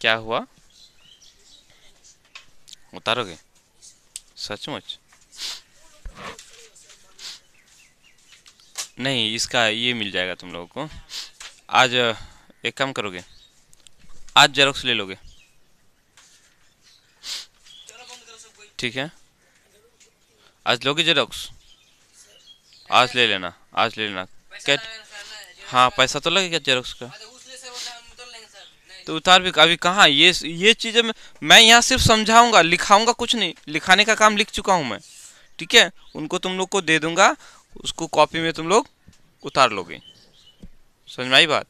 क्या हुआ उतारोगे सचमुच नहीं इसका ये मिल जाएगा तुम लोगों को आज एक काम करोगे आज जेरोक्स ले लोगे ठीक है आज लोगे जेरोक्स आज ले लेना आज ले लेना कैट हाँ पैसा तो लगेगा जेरोक्स का तो उतार भी अभी कहाँ ये ये चीज़ें मैं मैं यहाँ सिर्फ समझाऊंगा लिखाऊंगा कुछ नहीं लिखाने का काम लिख चुका हूँ मैं ठीक है उनको तुम लोग को दे दूंगा उसको कॉपी में तुम लोग उतार लोगे समझ में आई बात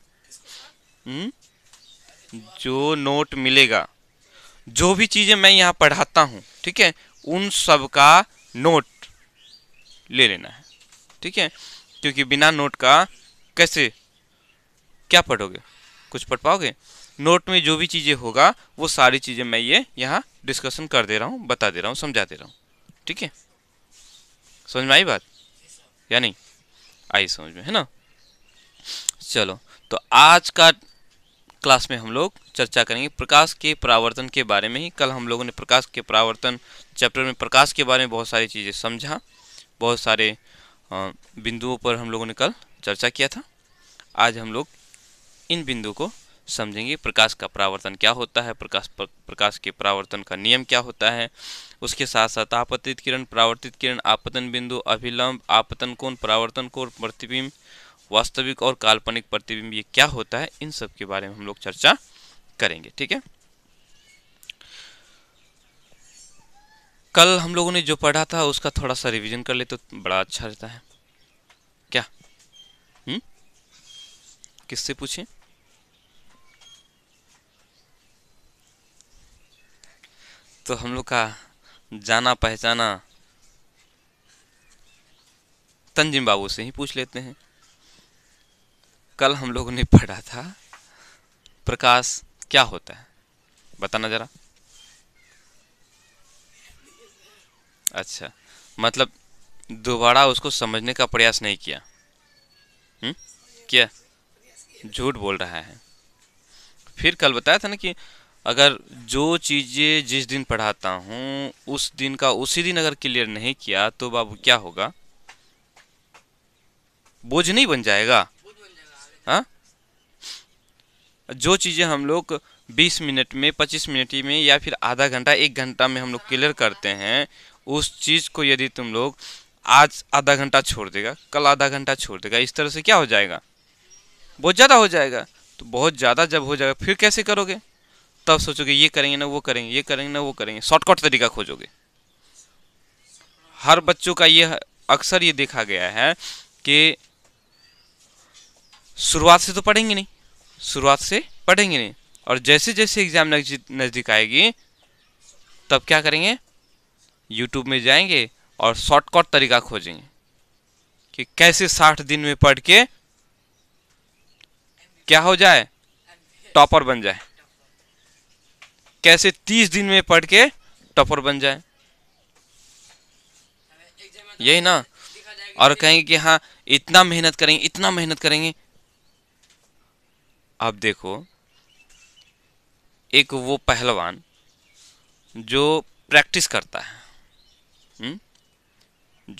हुँ? हम्म? जो नोट मिलेगा जो भी चीज़ें मैं यहाँ पढ़ाता हूँ ठीक है उन सब का नोट ले लेना है ठीक है क्योंकि बिना नोट का कैसे क्या पढ़ोगे कुछ पढ़ पाओगे नोट में जो भी चीज़ें होगा वो सारी चीज़ें मैं ये यहाँ डिस्कशन कर दे रहा हूँ बता दे रहा हूँ समझा दे रहा हूँ ठीक है समझ में आई बात या नहीं आई समझ में है ना चलो तो आज का क्लास में हम लोग चर्चा करेंगे प्रकाश के परावर्तन के बारे में ही कल हम लोगों ने प्रकाश के परावर्तन चैप्टर में प्रकाश के बारे में बहुत सारी चीज़ें समझा बहुत सारे बिंदुओं पर हम लोगों ने कल चर्चा किया था आज हम लोग इन बिंदुओं को समझेंगे प्रकाश का परावर्तन क्या होता है प्रकाश प्रकाश के परावर्तन का नियम क्या होता है उसके साथ साथ आपतित किरण परावर्तित किरण आपतन बिंदु अभिलंब आपतन कोण परावर्तन कोण प्रतिबिंब वास्तविक और काल्पनिक प्रतिबिंब ये क्या होता है इन सब के बारे में हम लोग चर्चा करेंगे ठीक है कल हम लोगों ने जो पढ़ा था उसका थोड़ा सा रिविजन कर ले तो बड़ा अच्छा रहता है क्या हम्म? किससे पूछें तो हम लोग का जाना पहचाना तंजिम बाबू से ही पूछ लेते हैं कल हम लोगों ने पढ़ा था प्रकाश क्या होता है बताना ज़रा अच्छा मतलब दोबारा उसको समझने का प्रयास नहीं किया हुँ? हम्म? किया झूठ बोल रहा है फिर कल बताया था ना कि अगर जो चीज़ें जिस दिन पढ़ाता हूँ उस दिन का उसी दिन अगर क्लियर नहीं किया तो बाबू क्या होगा बोझ नहीं बन जाएगा हाँ जो चीज़ें हम लोग 20 मिनट में 25 मिनट में या फिर आधा घंटा एक घंटा में हम लोग क्लियर करते हैं उस चीज़ को यदि तुम लोग आज आधा घंटा छोड़ देगा कल आधा घंटा छोड़ देगा इस तरह से क्या हो जाएगा बहुत ज़्यादा हो जाएगा तो बहुत ज़्यादा जब हो जाएगा फिर कैसे करोगे तो आप सोचोगे ये करेंगे ना वो करेंगे ये करेंगे ना वो करेंगे शॉर्टकट तरीका खोजोगे हर बच्चों का ये अक्सर ये देखा गया है कि शुरुआत से तो पढ़ेंगे नहीं शुरुआत से पढ़ेंगे नहीं और जैसे जैसे एग्ज़ाम नज़दीक आएगी तब क्या करेंगे यूट्यूब में जाएंगे और शॉर्टकट तरीका खोजेंगे कि कैसे साठ दिन में पढ़ के क्या हो जाए टॉपर बन जाए कैसे तीस दिन में पढ़ के टॉपर बन जाए यही ना और कहेंगे कि हाँ इतना मेहनत करेंगे इतना मेहनत करेंगे आप देखो एक वो पहलवान जो प्रैक्टिस करता है हुँ? हम्म?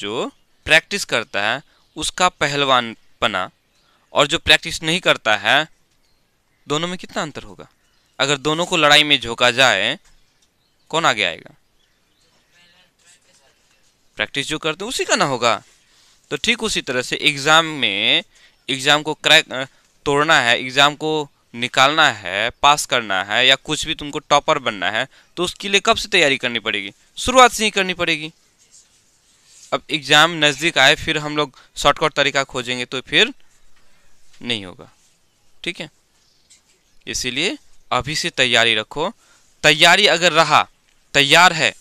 जो प्रैक्टिस करता है उसका पहलवान पना और जो प्रैक्टिस नहीं करता है दोनों में कितना अंतर होगा अगर दोनों को लड़ाई में झोंका जाए कौन आगे आएगा प्रैक्टिस जो करते हैं उसी का ना होगा तो ठीक उसी तरह से एग्ज़ाम में एग्ज़ाम को क्रैक तोड़ना है एग्ज़ाम को निकालना है पास करना है या कुछ भी तुमको टॉपर बनना है तो उसके लिए कब से तैयारी करनी पड़ेगी शुरुआत से ही करनी पड़ेगी अब एग्ज़ाम नज़दीक आए फिर हम लोग शॉर्टकट तरीका खोजेंगे तो फिर नहीं होगा ठीक है इसीलिए अभी से तैयारी रखो तैयारी अगर रहा तैयार है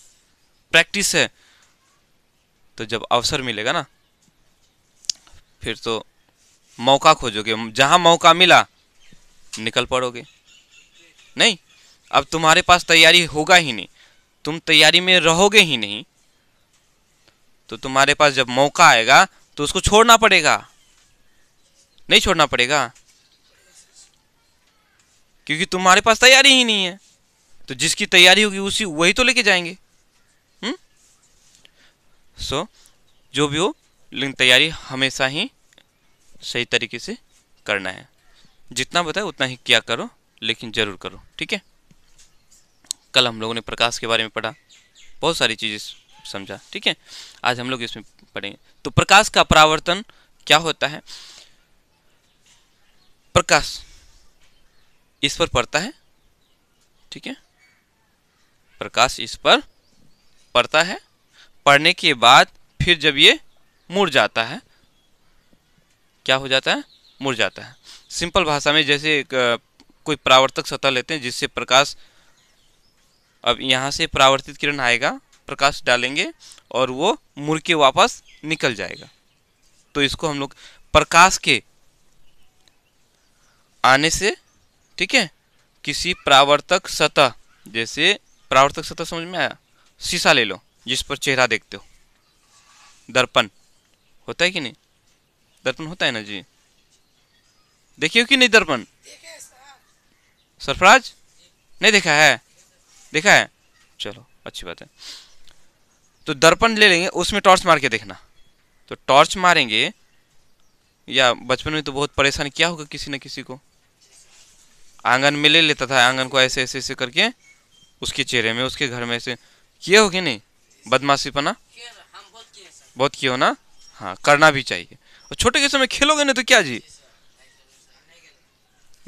प्रैक्टिस है तो जब अवसर मिलेगा ना फिर तो मौका खोजोगे जहाँ मौका मिला निकल पड़ोगे नहीं अब तुम्हारे पास तैयारी होगा ही नहीं तुम तैयारी में रहोगे ही नहीं तो तुम्हारे पास जब मौका आएगा तो उसको छोड़ना पड़ेगा नहीं छोड़ना पड़ेगा क्योंकि तुम्हारे पास तैयारी ही नहीं है तो जिसकी तैयारी होगी उसी वही तो लेके जाएंगे सो हम्म? so, जो भी हो लेकिन तैयारी हमेशा ही सही तरीके से करना है जितना बताए उतना ही क्या करो लेकिन ज़रूर करो ठीक है कल हम लोगों ने प्रकाश के बारे में पढ़ा बहुत सारी चीज़ें समझा ठीक है आज हम लोग इसमें पढ़ेंगे तो प्रकाश का परावर्तन क्या होता है प्रकाश इस पर पड़ता है ठीक है प्रकाश इस पर पड़ता है पड़ने के बाद फिर जब ये मुड़ जाता है क्या हो जाता है मुड़ जाता है सिंपल भाषा में जैसे कोई परावर्तक सतह लेते हैं जिससे प्रकाश अब यहाँ से परावर्तित किरण आएगा प्रकाश डालेंगे और वो मुड़ के वापस निकल जाएगा तो इसको हम लोग प्रकाश के आने से ठीक है किसी प्रावर्तक सतह जैसे प्रावर्तक सतह समझ में आया शीशा ले लो जिस पर चेहरा देखते हो दर्पण होता है कि नहीं दर्पण होता है ना जी देखिए कि नहीं दर्पण सरफराज नहीं देखा है देखा है चलो अच्छी बात है तो दर्पण ले लेंगे उसमें टॉर्च मार के देखना तो टॉर्च मारेंगे या बचपन में तो बहुत परेशान किया होगा किसी न किसी को आंगन में ले लेता था आंगन को ऐसे ऐसे ऐसे करके उसके चेहरे में उसके घर में ऐसे किए हो कि नहीं बदमाशी पना बहुत किए हो ना हाँ करना भी चाहिए और छोटे के समय खेलोगे नहीं तो क्या जी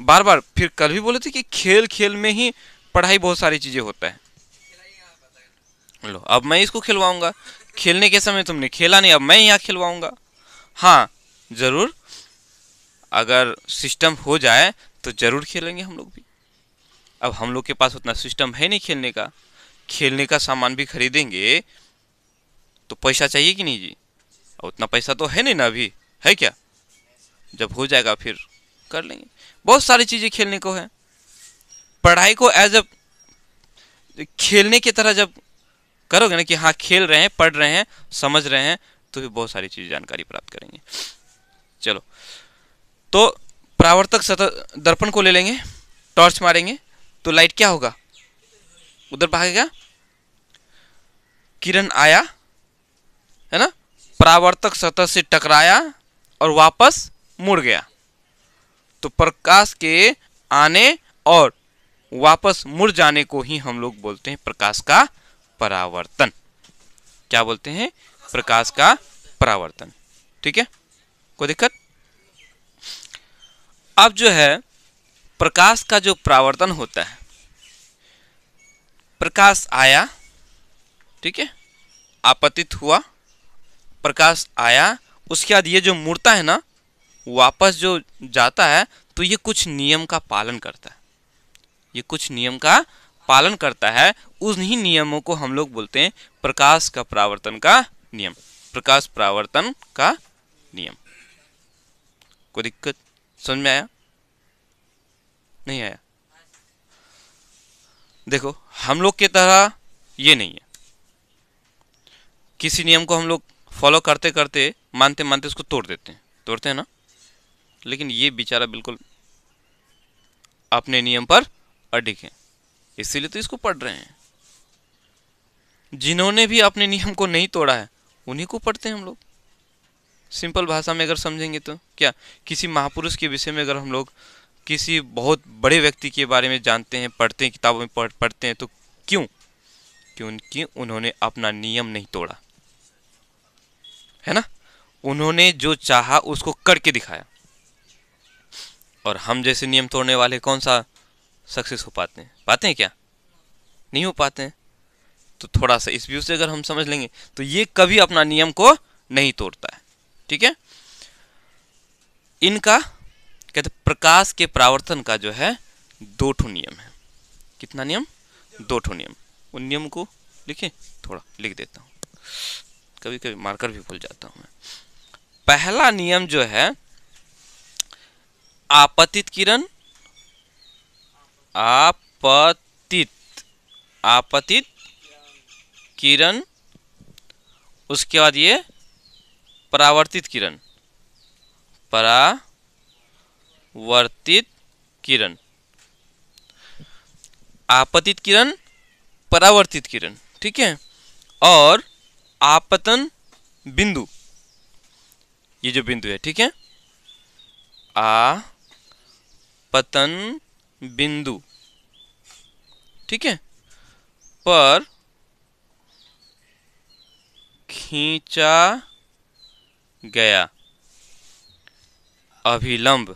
बार बार फिर कल भी बोले थे कि खेल खेल में ही पढ़ाई बहुत सारी चीज़ें होता है लो अब मैं इसको खिलवाऊंगा खेलने के समय तुमने खेला नहीं अब मैं यहाँ खिलवाऊंगा हाँ ज़रूर अगर सिस्टम हो जाए तो ज़रूर खेलेंगे हम लोग भी अब हम लोग के पास उतना सिस्टम है नहीं खेलने का खेलने का सामान भी खरीदेंगे तो पैसा चाहिए कि नहीं जी उतना पैसा तो है नहीं ना अभी है क्या जब हो जाएगा फिर कर लेंगे बहुत सारी चीज़ें खेलने को है पढ़ाई को एज अ खेलने की तरह जब करोगे ना कि हाँ खेल रहे हैं पढ़ रहे हैं समझ रहे हैं तो भी बहुत सारी चीज़ जानकारी प्राप्त करेंगे चलो तो परावर्तक सतह दर्पण को ले लेंगे टॉर्च मारेंगे तो लाइट क्या होगा उधर भागेगा किरण आया है ना परावर्तक सतह से टकराया और वापस मुड़ गया तो प्रकाश के आने और वापस मुड़ जाने को ही हम लोग बोलते हैं प्रकाश का परावर्तन क्या बोलते हैं प्रकाश का परावर्तन ठीक है कोई दिक्कत अब जो है प्रकाश का जो प्रावर्तन होता है प्रकाश आया ठीक है आपतित हुआ प्रकाश आया उसके बाद ये जो मूर्ता है ना वापस जो जाता है तो ये कुछ नियम का पालन करता है ये कुछ नियम का पालन करता है उन्हीं नियमों को हम लोग बोलते हैं प्रकाश का प्रावर्तन का नियम प्रकाश प्रावर्तन का नियम कोई दिक्कत समझ में आया नहीं आया देखो हम लोग की तरह ये नहीं है किसी नियम को हम लोग फॉलो करते करते मानते मानते उसको तोड़ देते हैं तोड़ते हैं ना लेकिन ये बेचारा बिल्कुल अपने नियम पर अडिक है इसीलिए तो इसको पढ़ रहे हैं जिन्होंने भी अपने नियम को नहीं तोड़ा है उन्हीं को पढ़ते हैं हम लोग सिंपल भाषा में अगर समझेंगे तो क्या किसी महापुरुष के विषय में अगर हम लोग किसी बहुत बड़े व्यक्ति के बारे में जानते हैं पढ़ते हैं किताबों में पढ़ पढ़ते हैं तो क्यों क्योंकि उन्होंने अपना नियम नहीं तोड़ा है ना उन्होंने जो चाहा उसको करके दिखाया और हम जैसे नियम तोड़ने वाले कौन सा सक्सेस हो पाते हैं पाते हैं क्या नहीं हो पाते हैं तो थोड़ा सा इस व्यू से अगर हम समझ लेंगे तो ये कभी अपना नियम को नहीं तोड़ता है ठीक है इनका कहते प्रकाश के प्रावर्तन का जो है दो ठो नियम है कितना नियम दो ठो नियम उन नियम को लिखे थोड़ा लिख देता हूँ कभी कभी मार्कर भी भूल जाता हूँ मैं पहला नियम जो है आपतित किरण आपतित आपतित किरण उसके बाद ये परावर्तित किरण परावर्तित किरण आपतित किरण परावर्तित किरण ठीक है और आपतन बिंदु ये जो बिंदु है ठीक है आ पतन बिंदु ठीक है पर खींचा गया अभिलंब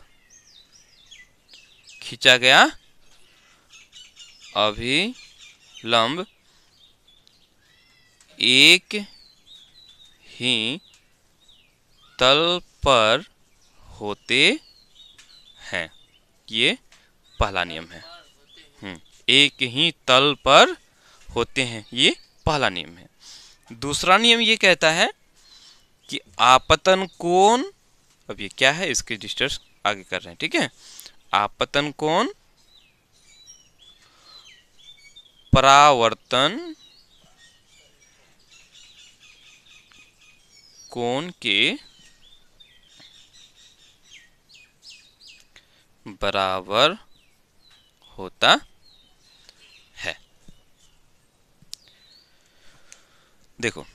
खींचा गया अभिलंब एक ही तल पर होते हैं ये पहला नियम है हम्म, एक ही तल पर होते हैं ये पहला नियम है दूसरा नियम ये कहता है कि आपतन कोण अब ये क्या है इसके डिस्टर्स आगे कर रहे हैं ठीक है आपतन कोण परावर्तन कोण के बराबर होता है देखो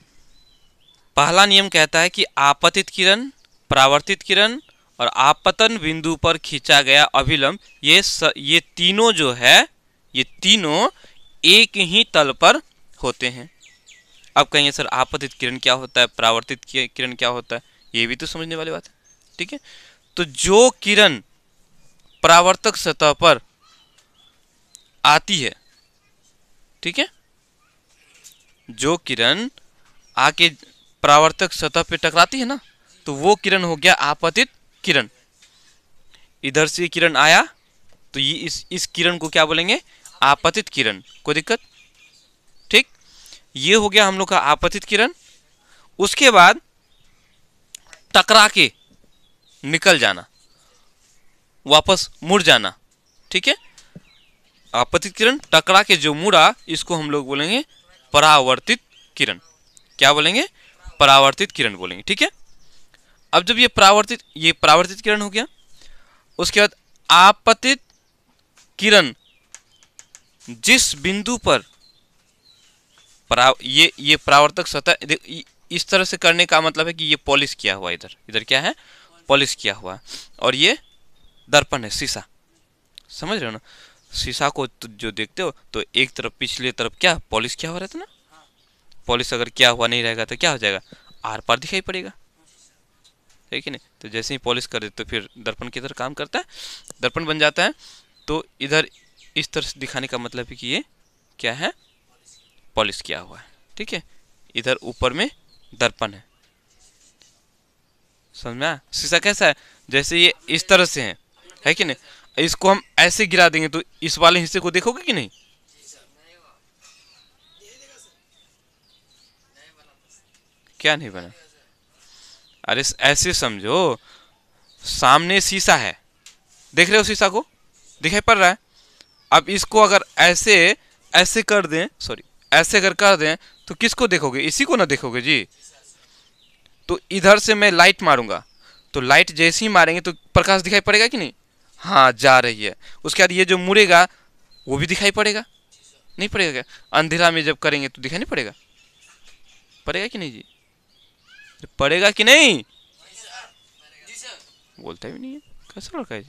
पहला नियम कहता है कि आपतित किरण परावर्तित किरण और आपतन बिंदु पर खींचा गया अभिलंब ये स, ये तीनों जो है ये तीनों एक ही तल पर होते हैं अब कहेंगे सर आपतित किरण क्या होता है परावर्तित किरण क्या होता है ये भी तो समझने वाली बात है ठीक है तो जो किरण परावर्तक सतह पर आती है ठीक है जो किरण आके परावर्तक सतह पे टकराती है ना तो वो किरण हो गया आपतित किरण इधर से किरण आया तो ये इस इस किरण को क्या बोलेंगे आपतित किरण कोई दिक्कत ठीक ये हो गया हम लोग का आपतित किरण उसके बाद टकरा के निकल जाना वापस मुड़ जाना ठीक है आपतित किरण टकरा के जो मुड़ा इसको हम लोग बोलेंगे परावर्तित किरण क्या बोलेंगे परावर्तित किरण बोलेंगे ठीक है अब जब ये परावर्तित ये परावर्तित किरण हो गया उसके बाद आपतित किरण जिस बिंदु पर ये ये परावर्तक सतह इस तरह से करने का मतलब है कि ये पॉलिश किया हुआ इधर इधर क्या है पॉलिश किया हुआ और ये दर्पण है शीशा समझ रहे हो ना शीशा को तो जो देखते हो तो एक तरफ पिछले तरफ क्या पॉलिश किया हुआ रहता ना पॉलिश अगर क्या हुआ नहीं रहेगा तो क्या हो जाएगा आर पार दिखाई पड़ेगा है कि नहीं तो जैसे ही पॉलिश कर दे तो फिर दर्पण किधर काम करता है दर्पण बन जाता है तो इधर इस तरह से दिखाने का मतलब है कि ये क्या है पॉलिश किया हुआ है ठीक है इधर ऊपर में दर्पण है समझ में शीशा कैसा है जैसे ये इस तरह से है है कि नहीं इसको हम ऐसे गिरा देंगे तो इस वाले हिस्से को देखोगे कि नहीं क्या नहीं बना अरे ऐसे समझो सामने शीशा है देख रहे हो शीशा को दिखाई पड़ रहा है अब इसको अगर ऐसे ऐसे कर दें सॉरी ऐसे अगर कर दें तो किसको देखोगे इसी को ना देखोगे जी तो इधर से मैं लाइट मारूंगा तो लाइट जैसे ही मारेंगे तो प्रकाश दिखाई पड़ेगा कि नहीं हाँ जा रही है उसके बाद ये जो मुड़ेगा वो भी दिखाई पड़ेगा नहीं पड़ेगा क्या अंधेरा में जब करेंगे तो दिखाई नहीं पड़ेगा पड़ेगा कि नहीं जी पढ़ेगा कि नहीं बोलता भी नहीं है कैसा लड़का है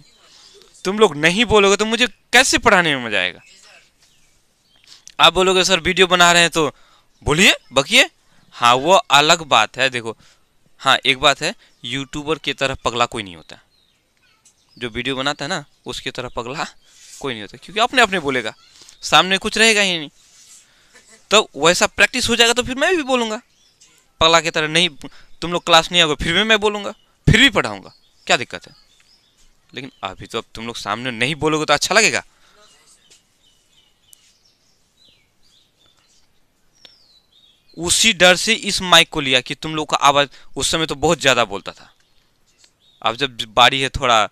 तुम लोग नहीं बोलोगे तो मुझे कैसे पढ़ाने में मजा आएगा आप बोलोगे सर वीडियो बना रहे हैं तो बोलिए बकिए हाँ वो अलग बात है देखो हाँ एक बात है यूट्यूबर की तरह पगला कोई नहीं होता जो वीडियो बनाता है ना उसकी तरह पगला कोई नहीं होता क्योंकि अपने अपने बोलेगा सामने कुछ रहेगा ही नहीं तो वैसा प्रैक्टिस हो जाएगा तो फिर मैं भी बोलूँगा पगला की तरह नहीं तुम लोग क्लास नहीं आओगे फिर भी मैं बोलूँगा फिर भी पढ़ाऊँगा क्या दिक्कत है लेकिन अभी तो अब तुम लोग सामने नहीं बोलोगे तो अच्छा लगेगा उसी डर से इस माइक को लिया कि तुम लोग का आवाज़ उस समय तो बहुत ज़्यादा बोलता था अब जब बारी है थोड़ा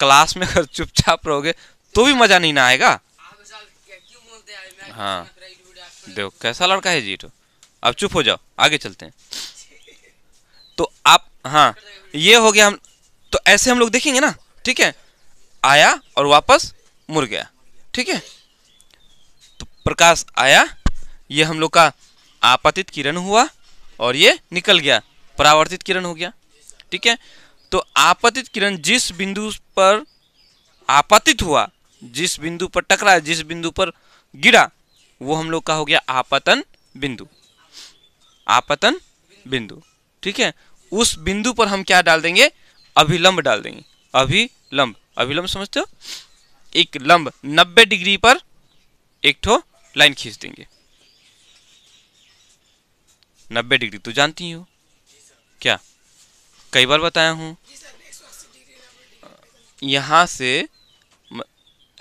क्लास में अगर चुपचाप रहोगे तो भी मज़ा नहीं ना आएगा हाँ देखो कैसा लड़का है जीटो तो? अब चुप हो जाओ आगे चलते हैं तो आप हाँ ये हो गया हम तो ऐसे हम लोग देखेंगे ना ठीक है आया और वापस मुड़ गया ठीक है तो प्रकाश आया ये हम लोग का आपतित किरण हुआ और ये निकल गया परावर्तित किरण हो गया ठीक है तो आपतित किरण जिस बिंदु पर आपतित हुआ जिस बिंदु पर टकरा जिस बिंदु पर गिरा वो हम लोग का हो गया आपतन बिंदु आपतन बिंदु ठीक है उस बिंदु पर हम क्या डाल देंगे अभिलंब डाल देंगे अभिलंब अभिलंब समझते हो एक लंब 90 डिग्री पर एक ठो लाइन खींच देंगे 90 डिग्री तो जानती हो क्या कई बार बताया हूं यहां से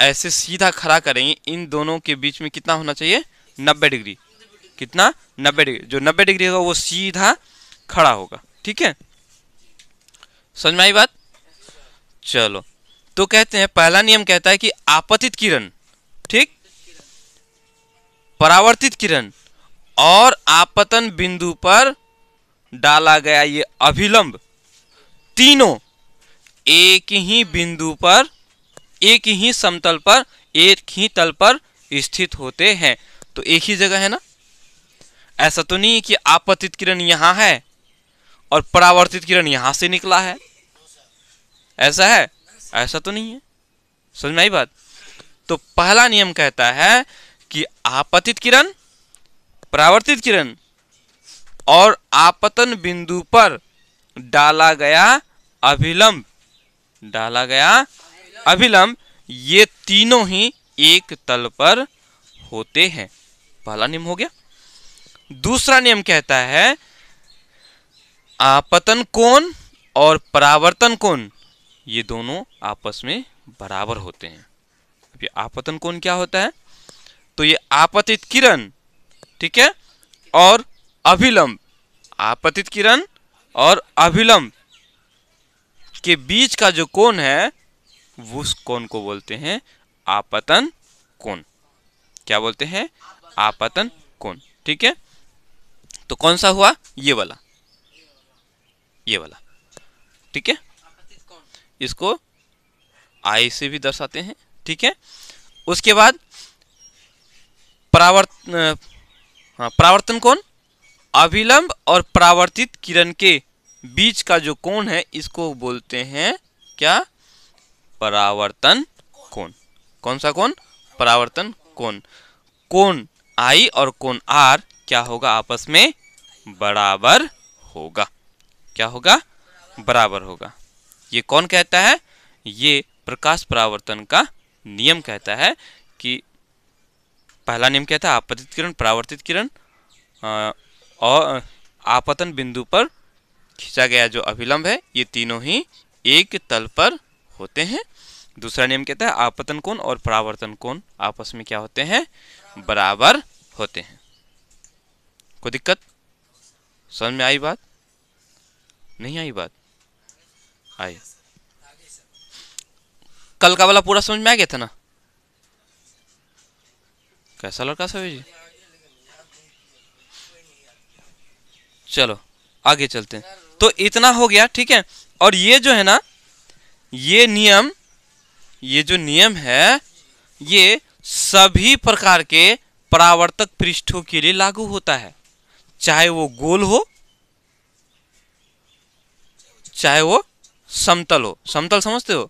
ऐसे सीधा खड़ा करेंगे इन दोनों के बीच में कितना होना चाहिए 90 डिग्री कितना नब्बे डिग्री जो नब्बे डिग्री होगा वो सीधा खड़ा होगा ठीक है समझ में आई बात चलो तो कहते हैं पहला नियम कहता है कि आपतित किरण ठीक परावर्तित किरण और आपतन बिंदु पर डाला गया ये अभिलंब तीनों एक ही बिंदु पर एक ही समतल पर एक ही तल पर स्थित होते हैं तो एक ही जगह है ना ऐसा तो नहीं कि आपतित किरण यहाँ है और परावर्तित किरण यहाँ से निकला है ऐसा है ऐसा तो नहीं है समझ में आई बात तो पहला नियम कहता है कि आपतित किरण परावर्तित किरण और आपतन बिंदु पर डाला गया अभिलंब डाला गया अभिलंब ये तीनों ही एक तल पर होते हैं पहला नियम हो गया दूसरा नियम कहता है आपतन कोण और परावर्तन कोण ये दोनों आपस में बराबर होते हैं अब ये आपतन कोण क्या होता है तो ये आपतित किरण ठीक है और अभिलंब आपतित किरण और अभिलंब के बीच का जो कोण है उस कोण को बोलते हैं आपतन कोण क्या बोलते हैं आपतन कोण ठीक है तो कौन सा हुआ ये वाला ये वाला ठीक है इसको आई से भी दर्शाते हैं ठीक है उसके बाद परावर्तन हाँ परावर्तन कौन अभिलंब और परावर्तित किरण के बीच का जो कोण है इसको बोलते हैं क्या परावर्तन कोण कौन सा कोण परावर्तन कोण कोण आई और कोण आर क्या होगा आपस में बराबर होगा क्या होगा बराबर होगा ये कौन कहता है ये प्रकाश परावर्तन का नियम कहता है कि पहला नियम कहता है आपतित किरण परावर्तित किरण और आपतन बिंदु पर खींचा गया जो अभिलंब है ये तीनों ही एक तल पर होते हैं दूसरा नियम कहता है आपतन कोण और परावर्तन कोण आपस में क्या होते हैं बराबर होते हैं कोई दिक्कत समझ में आई बात नहीं आई बात आई कल का वाला पूरा समझ में आ गया था ना कैसा लड़का सभी जी चलो आगे चलते हैं तो इतना हो गया ठीक है और ये जो है ना ये नियम ये जो नियम है ये सभी प्रकार के परावर्तक पृष्ठों के लिए लागू होता है चाहे वो गोल हो चाहे वो समतल हो समतल समझते हो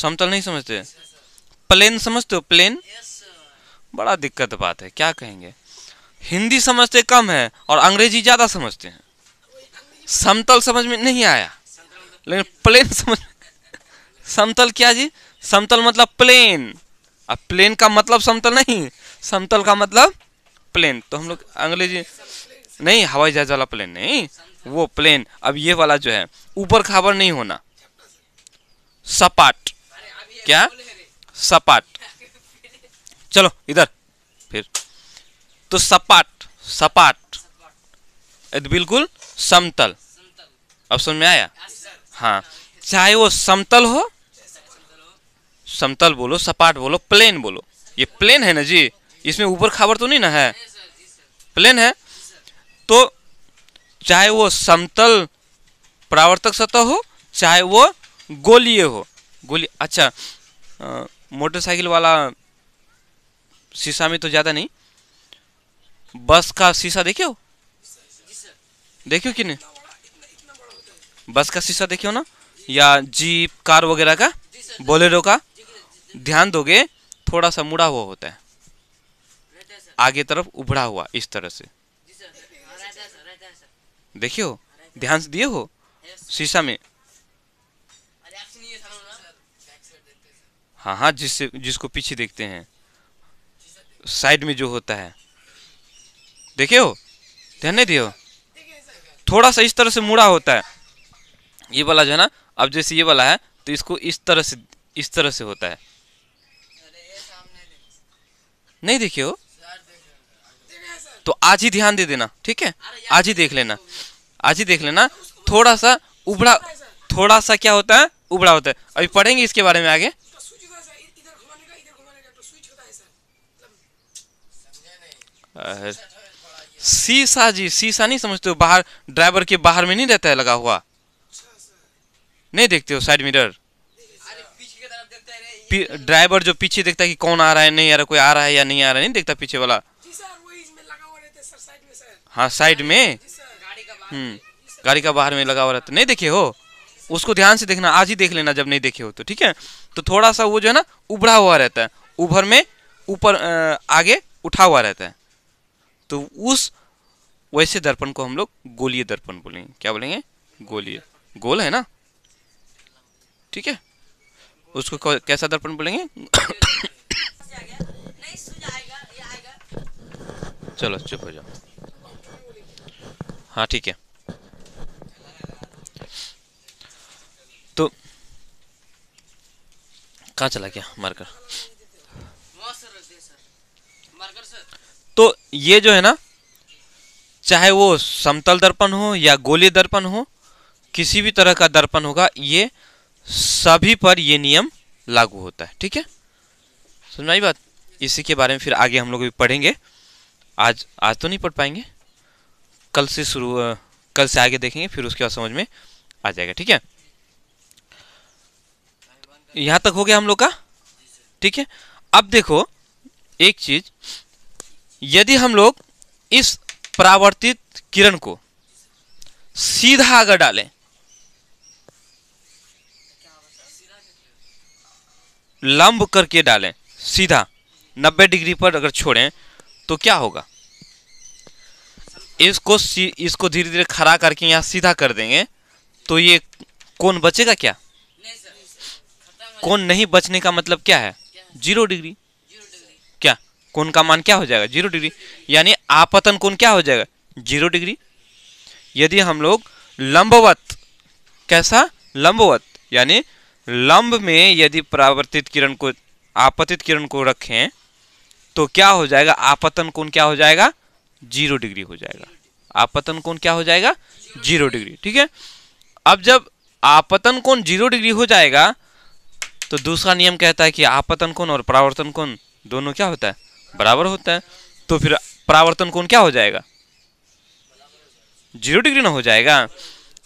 समतल नहीं समझते प्लेन समझते हो प्लेन बड़ा दिक्कत बात है क्या कहेंगे हिंदी समझते कम है और अंग्रेजी ज़्यादा समझते हैं समतल समझ में नहीं आया लेकिन प्लेन समझ समतल क्या जी समतल मतलब प्लेन अब प्लेन का मतलब समतल नहीं समतल का मतलब प्लेन तो हम लोग अंग्रेजी नहीं हवाई जहाज वाला प्लेन नहीं वो प्लेन अब ये वाला जो है ऊपर खबर नहीं होना सपाट क्या सपाट चलो इधर फिर तो सपाट सपाट बिल्कुल समतल अब समझ में आया हाँ चाहे वो समतल हो समतल बोलो सपाट बोलो प्लेन बोलो ये प्लेन है ना जी इसमें ऊपर खबर तो नहीं ना है प्लेन है तो चाहे वो समतल प्रावर्तक सतह हो चाहे वो गोलीय हो गोली अच्छा मोटरसाइकिल वाला शीशा में तो ज़्यादा नहीं बस का शीशा देखे हो देखियो कि नहीं बस का शीशा देखियो ना या जीप कार वगैरह का बोलेरो का ध्यान दोगे थोड़ा सा मुड़ा हुआ होता है आगे तरफ उभरा हुआ इस तरह से देखियो ध्यान से दिए हो शीशा में हाँ हाँ जिससे जिसको पीछे देखते हैं साइड में जो होता है देखे हो ध्यान नहीं दियो थोड़ा सा इस तरह से मुड़ा होता है ये वाला जो है ना अब जैसे ये वाला है तो इसको इस तरह से इस तरह से होता है नहीं देखे हो तो आज ही ध्यान दे देना ठीक है आज ही देख लेना आज ही देख लेना थोड़ा सा उबड़ा थोड़ा सा क्या होता है उबड़ा होता है अभी पढ़ेंगे इसके बारे में आगे सीसा जी सीसा नहीं समझते हो बाहर ड्राइवर के बाहर में नहीं रहता है लगा हुआ नहीं देखते हो साइड मिरर ड्राइवर जो पीछे देखता है कि कौन आ रहा है नहीं आ रहा कोई आ रहा है या नहीं आ रहा है नहीं देखता पीछे वाला हाँ साइड में हम्म गाड़ी का बाहर में लगा हुआ रहता नहीं देखे हो उसको ध्यान से देखना आज ही देख लेना जब नहीं देखे हो तो ठीक है तो थोड़ा सा वो जो है ना उभरा हुआ रहता है उभर में ऊपर आगे उठा हुआ रहता है तो उस वैसे दर्पण को हम लोग गोलीय दर्पण बोलेंगे क्या बोलेंगे गोलीय गोल है ना ठीक है उसको कैसा दर्पण बोलेंगे चलो चुप हो जाओ हाँ ठीक है तो कहाँ चला गया मार्कर तो ये जो है ना चाहे वो समतल दर्पण हो या गोली दर्पण हो किसी भी तरह का दर्पण होगा ये सभी पर ये नियम लागू होता है ठीक है समझ आई बात इसी के बारे में फिर आगे हम लोग भी पढ़ेंगे आज आज तो नहीं पढ़ पाएंगे कल से शुरू कल से आगे देखेंगे फिर उसके बाद समझ में आ जाएगा ठीक है यहाँ तक हो गया हम लोग का ठीक है अब देखो एक चीज यदि हम लोग इस परावर्तित किरण को सीधा अगर डालें लंब करके डालें सीधा 90 डिग्री पर अगर छोड़ें तो क्या होगा इसको इसको धीरे धीरे खड़ा करके यहाँ सीधा कर देंगे तो ये कौन बचेगा क्या कौन नहीं बचने का मतलब क्या है जीरो डिग्री क्या कौन का मान क्या हो जाएगा जीरो डिग्री यानी आपतन कौन क्या हो जाएगा जीरो डिग्री यदि हम लोग लंबवत कैसा लंबवत यानी लंब में यदि परावर्तित किरण को आपतित किरण को रखें तो क्या हो जाएगा आपतन कौन क्या हो जाएगा जीरो डिग्री हो जाएगा आपतन कोण क्या हो जाएगा जीरो डिग्री ठीक है अब जब आपतन कोण जीरो डिग्री हो जाएगा तो दूसरा नियम कहता है कि आपतन कोण और परावर्तन कोण दोनों क्या होता है बराबर होता है तो फिर परावर्तन कोण क्या हो जाएगा जीरो डिग्री ना हो जाएगा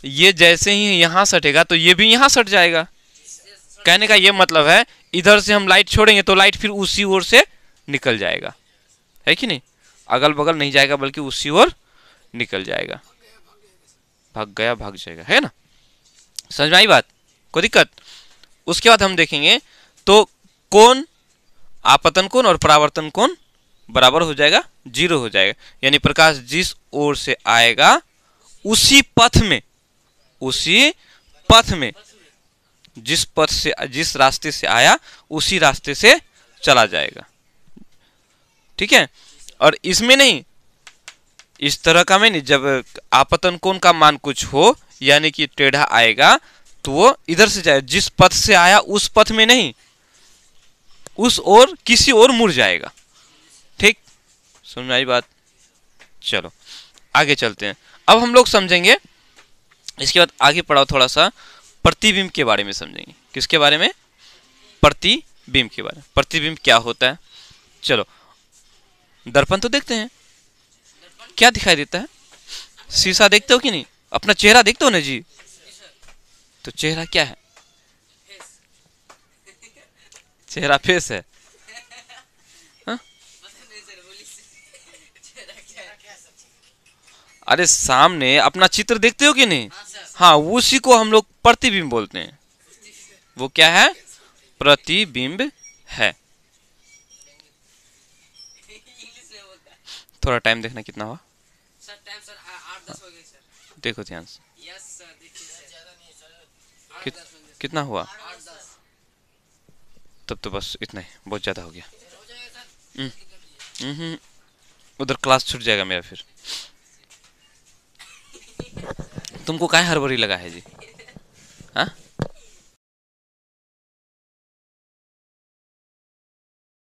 ये जैसे ही यहाँ सटेगा तो ये भी यहाँ सट जाएगा कहने का ये मतलब है इधर से हम लाइट छोड़ेंगे तो लाइट फिर उसी ओर से निकल जाएगा है कि नहीं अगल बगल नहीं जाएगा बल्कि उसी ओर निकल जाएगा भाग गया भाग जाएगा है ना समझ में आई बात कोई दिक्कत उसके बाद हम देखेंगे तो कौन आपतन कौन और परावर्तन कौन बराबर हो जाएगा जीरो हो जाएगा यानी प्रकाश जिस ओर से आएगा उसी पथ में उसी पथ में जिस पथ से जिस रास्ते से आया उसी रास्ते से चला जाएगा ठीक है और इसमें नहीं इस तरह का में नहीं जब आपतन कोण का मान कुछ हो यानी कि टेढ़ा आएगा तो वो इधर से जाए जिस पथ से आया उस पथ में नहीं उस ओर किसी ओर मुड़ जाएगा ठीक समझ आई बात चलो आगे चलते हैं अब हम लोग समझेंगे इसके बाद आगे पढ़ाओ थोड़ा सा प्रतिबिंब के बारे में समझेंगे किसके बारे में प्रतिबिंब के बारे में प्रतिबिंब क्या होता है चलो दर्पण तो देखते हैं क्या दिखाई देता है शीशा देखते हो कि नहीं अपना चेहरा देखते हो ना जी तो चेहरा क्या है चेहरा फेस है हाँ? अरे सामने अपना चित्र देखते हो कि नहीं हाँ उसी को हम लोग प्रतिबिंब बोलते हैं वो क्या है प्रतिबिंब है थोड़ा टाइम देखना कितना हुआ सर टाइम सर सर देखो ध्यान से यस सर देखिए कि, कितना हुआ तब तो बस इतना ही बहुत ज़्यादा हो गया हम्म। उधर क्लास छूट जाएगा मेरा फिर तुमको काय हड़बड़ी लगा है जी हाँ